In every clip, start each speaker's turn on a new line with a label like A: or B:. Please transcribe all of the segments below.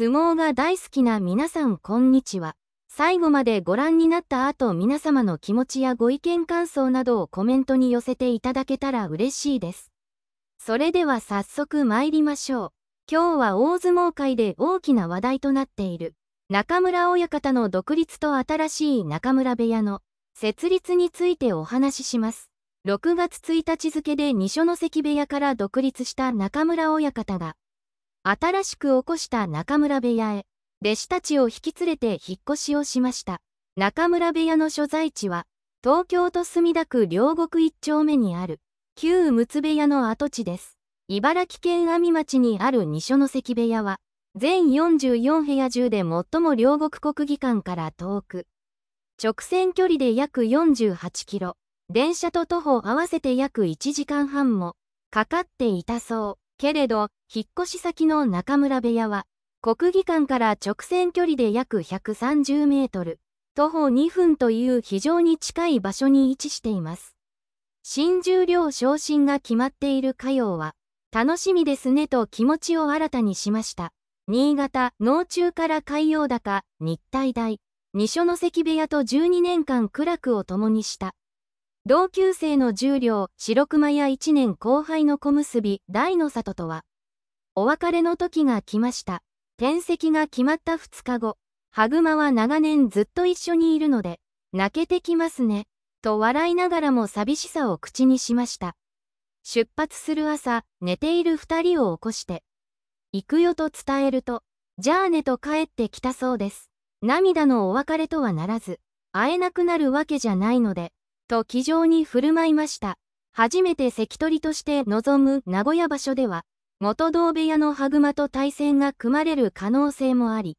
A: 相撲が大好きな皆さんこんにちは。最後までご覧になった後皆様の気持ちやご意見感想などをコメントに寄せていただけたら嬉しいです。それでは早速参りましょう。今日は大相撲界で大きな話題となっている中村親方の独立と新しい中村部屋の設立についてお話しします。6月1日付で二所ノ関部屋から独立した中村親方が新しく起こした中村部屋へ、弟子たちを引き連れて引っ越しをしました。中村部屋の所在地は、東京都墨田区両国一丁目にある、旧睦部屋の跡地です。茨城県阿見町にある二所ノ関部屋は、全44部屋中で最も両国国技館から遠く、直線距離で約48キロ、電車と徒歩合わせて約1時間半もかかっていたそう。けれど、引っ越し先の中村部屋は、国技館から直線距離で約130メートル、徒歩2分という非常に近い場所に位置しています。新十両昇進が決まっている火曜は、楽しみですねと気持ちを新たにしました。新潟、農中から海洋高、日体大、二所ノ関部屋と12年間苦楽を共にした。同級生の十両、白熊や一年後輩の小結大の里とは、お別れの時が来ました。転籍が決まった2日後、ハグマは長年ずっと一緒にいるので、泣けてきますね、と笑いながらも寂しさを口にしました。出発する朝、寝ている2人を起こして、行くよと伝えると、じゃあねと帰ってきたそうです。涙のお別れとはならず、会えなくなるわけじゃないので、と気丈に振る舞いました。初めて関取として臨む名古屋場所では、元同部屋のグマと対戦が組まれる可能性もあり、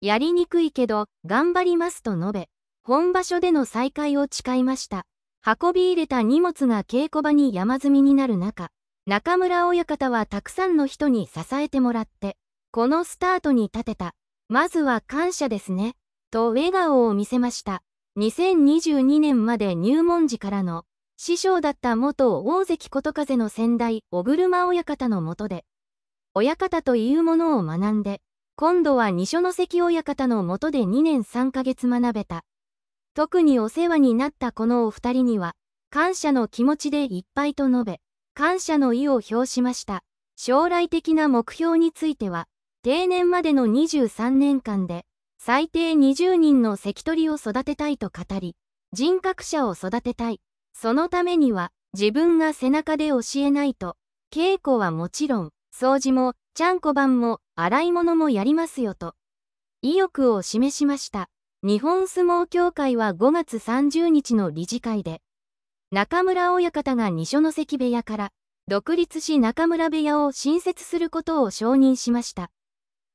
A: やりにくいけど頑張りますと述べ、本場所での再会を誓いました。運び入れた荷物が稽古場に山積みになる中、中村親方はたくさんの人に支えてもらって、このスタートに立てた。まずは感謝ですね。と笑顔を見せました。2022年まで入門時からの師匠だった元大関琴風の先代小車親方のもとで、親方というものを学んで、今度は二所ノ関親方のもとで2年3ヶ月学べた。特にお世話になったこのお二人には、感謝の気持ちでいっぱいと述べ、感謝の意を表しました。将来的な目標については、定年までの23年間で、最低20人の関取を育てたいと語り、人格者を育てたい。そのためには、自分が背中で教えないと、稽古はもちろん、掃除も、ちゃんこ番も、洗い物もやりますよと、意欲を示しました。日本相撲協会は5月30日の理事会で、中村親方が二所ノ関部屋から、独立し中村部屋を新設することを承認しました。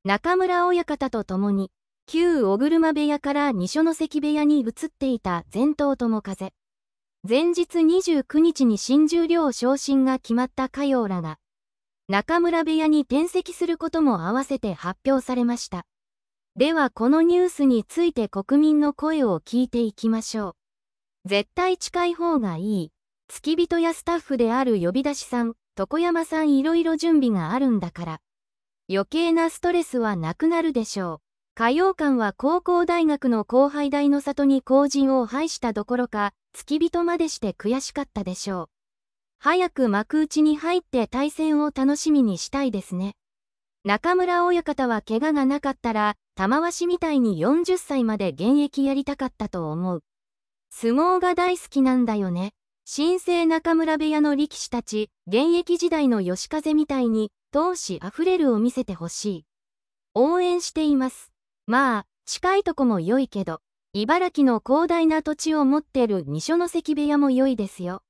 A: 中村親方と共に、旧小車部屋から二所ノ関部屋に移っていた前頭友風。前日29日に新十両昇進が決まった家陽らが、中村部屋に転籍することも合わせて発表されました。ではこのニュースについて国民の声を聞いていきましょう。絶対近い方がいい。付き人やスタッフである呼び出しさん、床山さんいろいろ準備があるんだから。余計なストレスはなくなるでしょう。歌謡館は高校大学の後輩大の里に後陣を拝したどころか、付き人までして悔しかったでしょう。早く幕内に入って対戦を楽しみにしたいですね。中村親方は怪我がなかったら、玉鷲みたいに40歳まで現役やりたかったと思う。相撲が大好きなんだよね。新生中村部屋の力士たち、現役時代の吉風みたいに、闘志あふれるを見せてほしい。応援しています。まあ、近いとこも良いけど、茨城の広大な土地を持ってる二所ノ関部屋も良いですよ。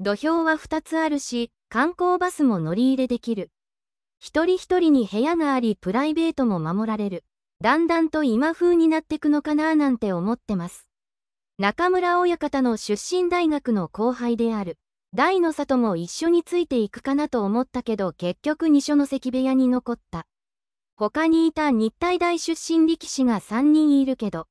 A: 土俵は2つあるし、観光バスも乗り入れできる。一人一人に部屋がありプライベートも守られる。だんだんと今風になってくのかななんて思ってます。中村親方の出身大学の後輩である。大の里も一緒についていくかなと思ったけど結局二所ノ関部屋に残った。他にいた日体大出身力士が3人いるけど、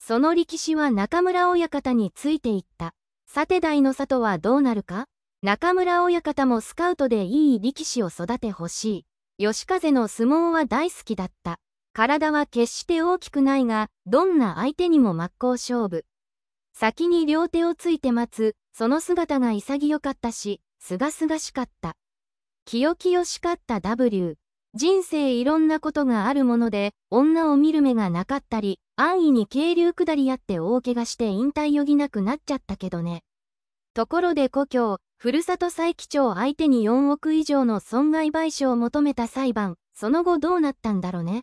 A: その力士は中村親方についていった。さて大の里はどうなるか中村親方もスカウトでいい力士を育てほしい。吉風の相撲は大好きだった。体は決して大きくないが、どんな相手にも真っ向勝負。先に両手をついて待つ、その姿が潔かったし、すがすがしかった。清々しかった W。人生いろんなことがあるもので、女を見る目がなかったり、安易に渓流下りやって大怪我して引退余儀なくなっちゃったけどね。ところで故郷、ふるさと再起町相手に4億以上の損害賠償を求めた裁判、その後どうなったんだろうね。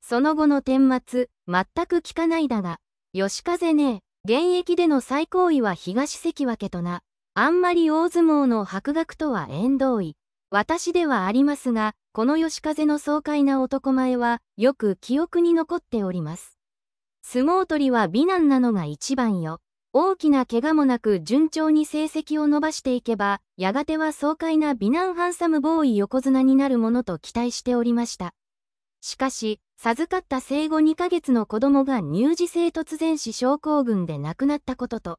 A: その後の顛末、全く聞かないだが、吉風ね現役での最高位は東関脇とな、あんまり大相撲の博学とは縁遠い。私ではありますが、この吉風の爽快な男前は、よく記憶に残っております。相撲取りは美男なのが一番よ。大きな怪我もなく順調に成績を伸ばしていけば、やがては爽快な美男ハンサムボーイ横綱になるものと期待しておりました。しかし、授かった生後2ヶ月の子供が乳児性突然死症候群で亡くなったことと、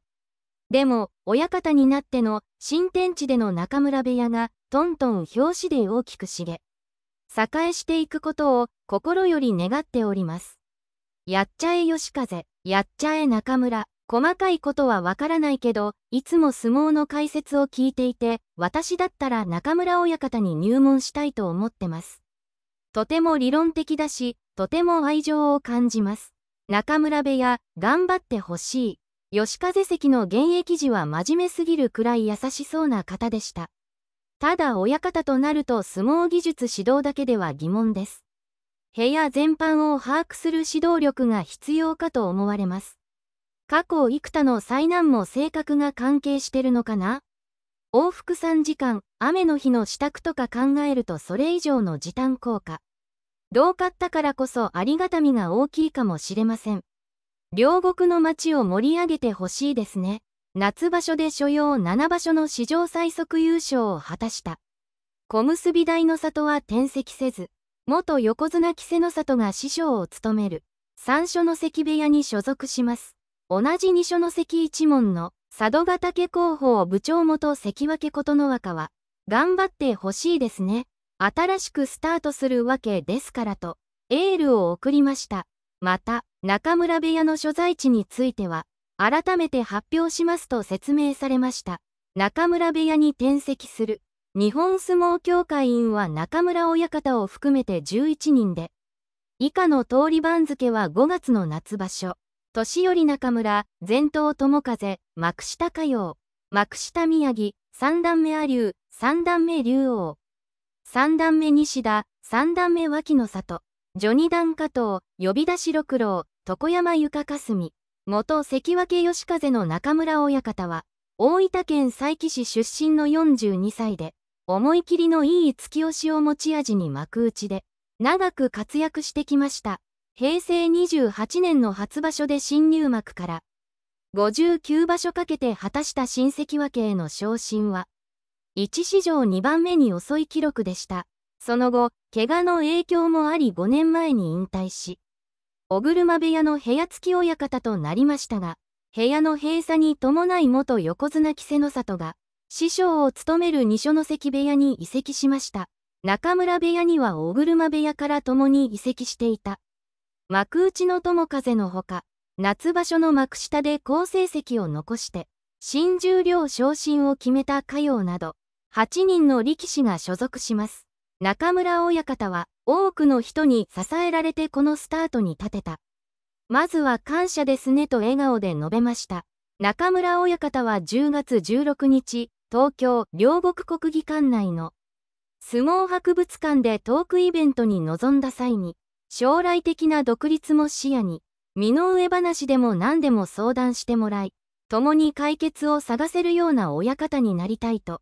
A: でも、親方になっての新天地での中村部屋がとんとん表紙で大きく茂栄していくことを心より願っておりますやっちゃえ吉風やっちゃえ中村細かいことはわからないけど、いつも相撲の解説を聞いていて、私だったら中村親方に入門したいと思ってます。とても理論的だし、とても愛情を感じます。中村部屋、頑張ってほしい。吉風関の現役時は真面目すぎるくらい優しそうな方でした。ただ親方となると相撲技術指導だけでは疑問です。部屋全般を把握する指導力が必要かと思われます。過去幾多の災難も性格が関係してるのかな往復3時間、雨の日の支度とか考えるとそれ以上の時短効果。どうかったからこそありがたみが大きいかもしれません。両国の街を盛り上げてほしいですね。夏場所で所要7場所の史上最速優勝を果たした。小結大の里は転籍せず、元横綱稀勢の里が師匠を務める、三所の関部屋に所属します。同じ二所の関一門の佐渡ヶ岳広報部長元関脇琴ノ若は、頑張ってほしいですね。新しくスタートするわけですからと、エールを送りました。また、中村部屋の所在地については、改めて発表しますと説明されました。中村部屋に転籍する。日本相撲協会員は中村親方を含めて11人で、以下の通り番付は5月の夏場所。年寄り中村、前頭友風、幕下歌謡、幕下宮城、三段目阿竜、三段目竜王、三段目西田、三段目脇の里、序二段加藤、呼び出し六郎、床山床霞。元関脇義風の中村親方は、大分県佐伯市出身の42歳で、思い切りのいい突き押しを持ち味に幕内で、長く活躍してきました。平成28年の初場所で新入幕から、59場所かけて果たした新関脇への昇進は、1史上2番目に遅い記録でした。その後、怪我の影響もあり5年前に引退し、小車部屋の部屋付き親方となりましたが、部屋の閉鎖に伴い元横綱稀勢の里が、師匠を務める二所ノ関部屋に移籍しました。中村部屋には小車部屋から共に移籍していた。幕内の友風のほか、夏場所の幕下で好成績を残して、新十両昇進を決めた家陽など、8人の力士が所属します。中村親方は、多くの人に支えられてこのスタートに立てた。まずは感謝ですねと笑顔で述べました。中村親方は10月16日、東京両国国技館内の相撲博物館でトークイベントに臨んだ際に、将来的な独立も視野に、身の上話でも何でも相談してもらい、共に解決を探せるような親方になりたいと、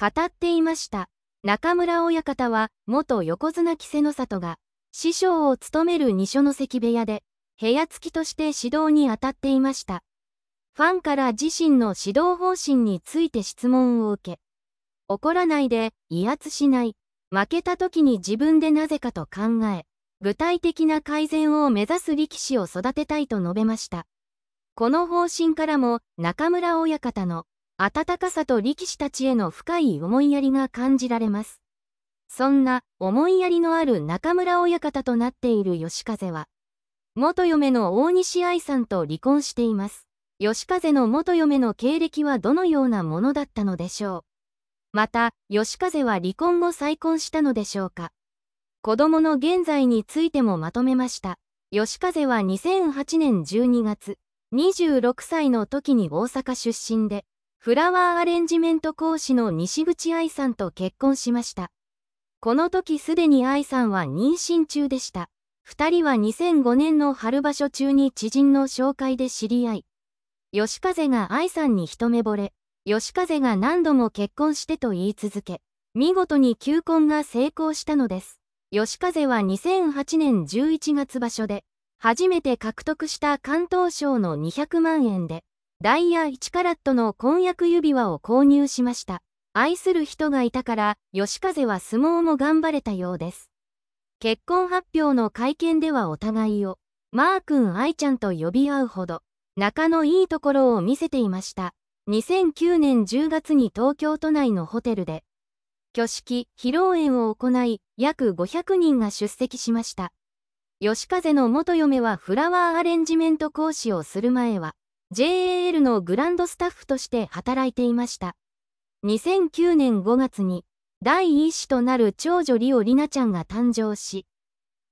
A: 語っていました。中村親方は元横綱稀勢の里が師匠を務める二所の関部屋で部屋付きとして指導に当たっていました。ファンから自身の指導方針について質問を受け、怒らないで威圧しない、負けた時に自分でなぜかと考え、具体的な改善を目指す力士を育てたいと述べました。この方針からも中村親方の温かさと力士たちへの深い思いやりが感じられます。そんな思いやりのある中村親方となっている吉風は、元嫁の大西愛さんと離婚しています。吉風の元嫁の経歴はどのようなものだったのでしょう。また、吉風は離婚後再婚したのでしょうか。子供の現在についてもまとめました。吉風は2008年12月、26歳の時に大阪出身で、フラワーアレンジメント講師の西口愛さんと結婚しました。この時すでに愛さんは妊娠中でした。二人は2005年の春場所中に知人の紹介で知り合い、吉風が愛さんに一目惚れ、吉風が何度も結婚してと言い続け、見事に求婚が成功したのです。吉風は2008年11月場所で、初めて獲得した関東賞の200万円で、ダイヤ1カラットの婚約指輪を購入しました。愛する人がいたから、吉風は相撲も頑張れたようです。結婚発表の会見ではお互いを、マー君愛ちゃんと呼び合うほど、仲のいいところを見せていました。2009年10月に東京都内のホテルで、挙式、披露宴を行い、約500人が出席しました。吉風の元嫁はフラワーアレンジメント講師をする前は、JAL のグランドスタッフとして働いていました。2009年5月に第一子となる長女リオ・リナちゃんが誕生し、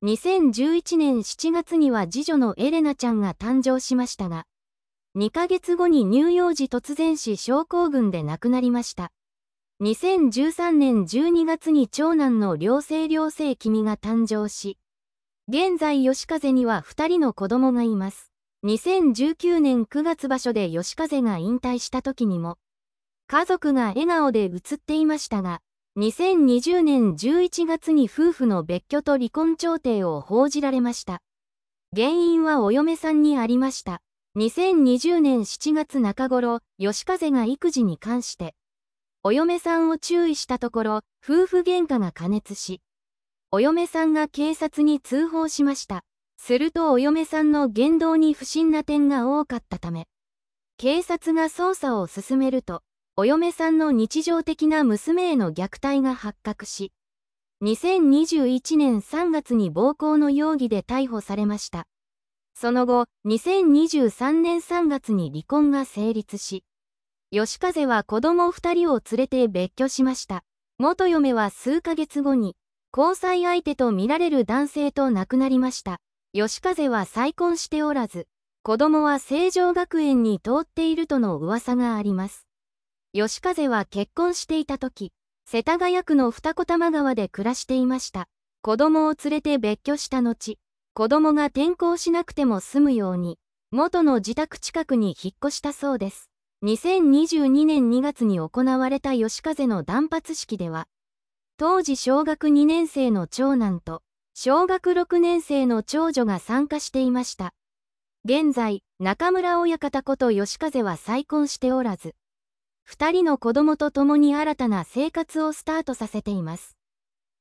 A: 2011年7月には次女のエレナちゃんが誕生しましたが、2ヶ月後に乳幼児突然死症候群で亡くなりました。2013年12月に長男の良生良生君が誕生し、現在吉風には2人の子供がいます。2019年9月場所で吉風が引退した時にも、家族が笑顔で写っていましたが、2020年11月に夫婦の別居と離婚調停を報じられました。原因はお嫁さんにありました。2020年7月中頃、吉風が育児に関して、お嫁さんを注意したところ、夫婦喧嘩が過熱し、お嫁さんが警察に通報しました。するとお嫁さんの言動に不審な点が多かったため、警察が捜査を進めると、お嫁さんの日常的な娘への虐待が発覚し、2021年3月に暴行の容疑で逮捕されました。その後、2023年3月に離婚が成立し、吉風は子供2人を連れて別居しました。元嫁は数ヶ月後に、交際相手と見られる男性と亡くなりました。吉風は再婚しておらず、子供は成城学園に通っているとの噂があります。吉風は結婚していた時、世田谷区の二子玉川で暮らしていました。子供を連れて別居した後、子供が転校しなくても済むように、元の自宅近くに引っ越したそうです。2022年2月に行われた吉風の断髪式では、当時小学2年生の長男と、小学6年生の長女が参加していました。現在、中村親方こと吉風は再婚しておらず、2人の子供と共に新たな生活をスタートさせています。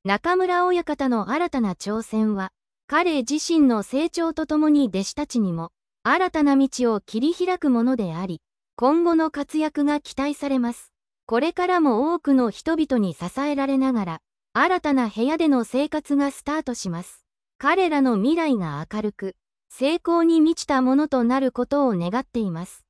A: 中村親方の新たな挑戦は、彼自身の成長とともに弟子たちにも、新たな道を切り開くものであり、今後の活躍が期待されます。これからも多くの人々に支えられながら、新たな部屋での生活がスタートします。彼らの未来が明るく、成功に満ちたものとなることを願っています。